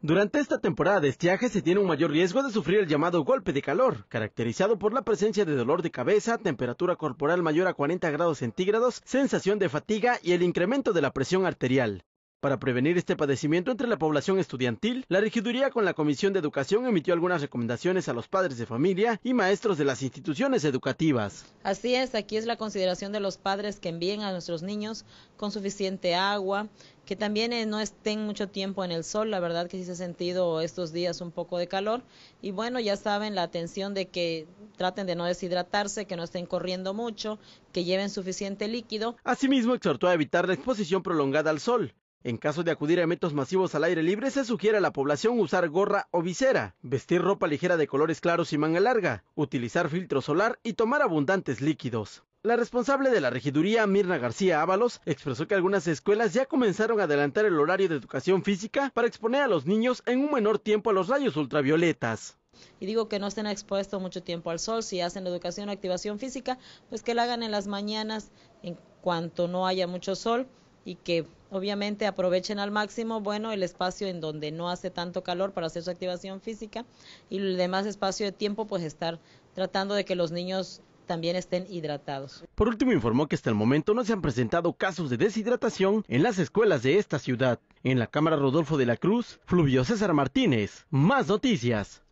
Durante esta temporada de estiaje se tiene un mayor riesgo de sufrir el llamado golpe de calor, caracterizado por la presencia de dolor de cabeza, temperatura corporal mayor a 40 grados centígrados, sensación de fatiga y el incremento de la presión arterial. Para prevenir este padecimiento entre la población estudiantil, la regiduría con la Comisión de Educación emitió algunas recomendaciones a los padres de familia y maestros de las instituciones educativas. Así es, aquí es la consideración de los padres que envíen a nuestros niños con suficiente agua, que también eh, no estén mucho tiempo en el sol, la verdad que sí se ha sentido estos días un poco de calor y bueno, ya saben la atención de que traten de no deshidratarse, que no estén corriendo mucho, que lleven suficiente líquido. Asimismo, exhortó a evitar la exposición prolongada al sol en caso de acudir a eventos masivos al aire libre, se sugiere a la población usar gorra o visera, vestir ropa ligera de colores claros y manga larga, utilizar filtro solar y tomar abundantes líquidos. La responsable de la regiduría, Mirna García Ábalos, expresó que algunas escuelas ya comenzaron a adelantar el horario de educación física para exponer a los niños en un menor tiempo a los rayos ultravioletas. Y digo que no estén expuestos mucho tiempo al sol, si hacen educación o activación física, pues que la hagan en las mañanas en cuanto no haya mucho sol y que obviamente aprovechen al máximo, bueno, el espacio en donde no hace tanto calor para hacer su activación física y el demás espacio de tiempo pues estar tratando de que los niños también estén hidratados. Por último, informó que hasta el momento no se han presentado casos de deshidratación en las escuelas de esta ciudad. En la Cámara Rodolfo de la Cruz, Fluvio César Martínez. Más noticias.